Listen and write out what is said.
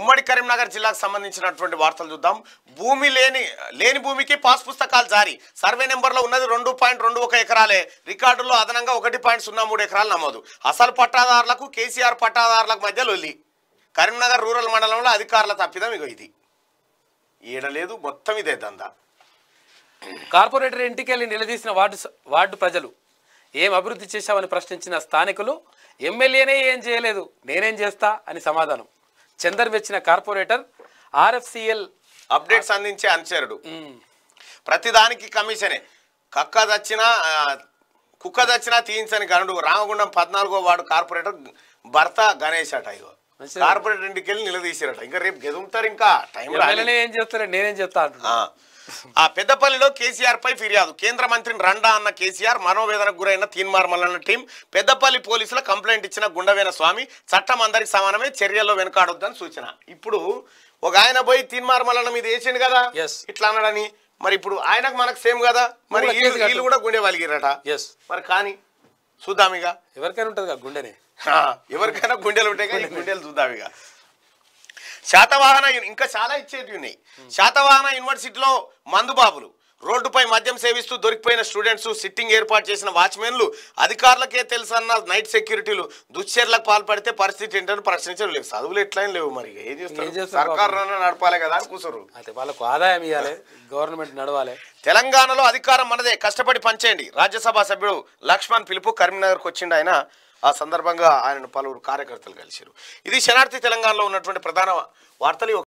ఉమ్మడి కరీంనగర్ జిల్లాకు సంబంధించినటువంటి వార్తలు చూద్దాం భూమి లేని లేని భూమికి పాస్ పుస్తకాలు జారీ సర్వే నెంబర్లో ఉన్నది రెండు పాయింట్ రెండు ఒక ఎకరాలే రికార్డులో అదనంగా ఒకటి పాయింట్ సున్నా మూడు ఎకరాలు నమోదు అసలు పట్టాదారులకు కేసీఆర్ పట్టాదారులకు మధ్య లొల్లి కరీంనగర్ రూరల్ మండలంలో అధికారుల తప్పిదం ఇగో ఇది ఏడలేదు మొత్తం ఇదే దంద కార్పొరేటర్ ఇంటికి వెళ్ళి నిలదీసిన వార్డు వార్డు ప్రజలు ఏం అభివృద్ధి చేశామని ప్రశ్నించిన స్థానికులు ఎమ్మెల్యేనే ఏం చేయలేదు నేనేం చేస్తా అని సమాధానం చందర్ వెచ్చిన కార్పొరేటర్ ఆర్ఎఫ్సిఎల్ అప్డేట్స్ అందించే అనుచరుడు ప్రతిదానికి కమిషనే కక్క దచ్చిన కుక్క దచ్చినా తీయించని గనుడు రామగుండం పద్నాలుగో వాడు కార్పొరేటర్ భర్త గణేష్ అట ఇగో కార్పొరేటర్ ఇంటికి వెళ్ళి నిలదీసారట ఇంకా రేపు గెదుంటారు ఇంకా టైం ఏం నేనేం చెప్తా ఆ పెద్దపల్లిలో కేసీఆర్ పై ఫిర్యాదు కేంద్ర మంత్రిని రండా అన్న కేసీఆర్ మనోవేదనకు గురైన తీన్మార్మలన్న టీం పెద్దపల్లి పోలీసుల కంప్లైంట్ ఇచ్చిన గుండవేన స్వామి చట్టం అందరికి సమానమే చర్యల్లో వెనుకాడొద్దని సూచన ఇప్పుడు ఒక ఆయన పోయి తీన్మార్మలన్న మీద వేసిండు కదా ఇట్లా అన్నాడని మరి ఇప్పుడు ఆయనకు మనకు సేమ్ కదా మరి వీళ్ళు కూడా గుండె వలిగిరట మరి కానీ చూద్దాం ఇక ఎవరికైనా ఉంటుంది గుండెనే ఎవరికైనా గుండెలు ఉంటాయి కదా గుండెలు చూద్దాం ఇక శాతవాహన ఇంకా చాలా ఇచ్చేటివి ఉన్నాయి hmm. శాతవాహన యూనివర్సిటీలో మందుబాబులు రోడ్డుపై మద్యం సేవిస్తూ దొరికిపోయిన స్టూడెంట్స్ సిట్టింగ్ ఏర్పాటు చేసిన వాచ్మెన్లు అధికారులకే తెలుసన్న నైట్ సెక్యూరిటీలు దుశ్చర్యలకు పాల్పడితే పరిస్థితి ఏంటని ప్రశ్నించడం లేవు చదువులు ఎట్లా లేవు మరి ఏం చేస్తారు సర్కారు నడపాలి కదా కూసరు అయితే వాళ్ళకు ఆదాయం ఇవ్వాలి గవర్నమెంట్ నడవాలి తెలంగాణలో అధికారం మనదే కష్టపడి పనిచేయండి రాజ్యసభ సభ్యుడు లక్ష్మణ్ పిలుపు కరీంనగర్కి వచ్చిండు ఆయన ఆ సందర్భంగా ఆయనను పలువురు కార్యకర్తలు కలిశారు ఇది శనార్థి తెలంగాణలో ఉన్నటువంటి ప్రధాన వార్తలు